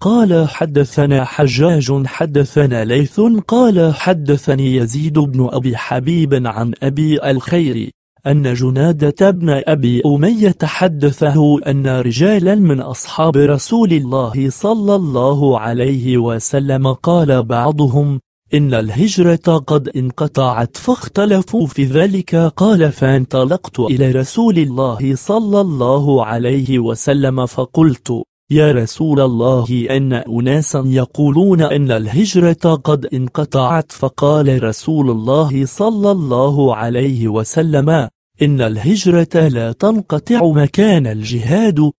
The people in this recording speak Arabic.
قال حدثنا حجاج حدثنا ليث قال حدثني يزيد بن أبي حبيب عن أبي الخير أن جنادة بن أبي أمية حدثه أن رجالا من أصحاب رسول الله صلى الله عليه وسلم قال بعضهم إن الهجرة قد انقطعت فاختلفوا في ذلك قال فانطلقت إلى رسول الله صلى الله عليه وسلم فقلت يا رسول الله أن أناسا يقولون أن الهجرة قد انقطعت فقال رسول الله صلى الله عليه وسلم إن الهجرة لا تنقطع مكان الجهاد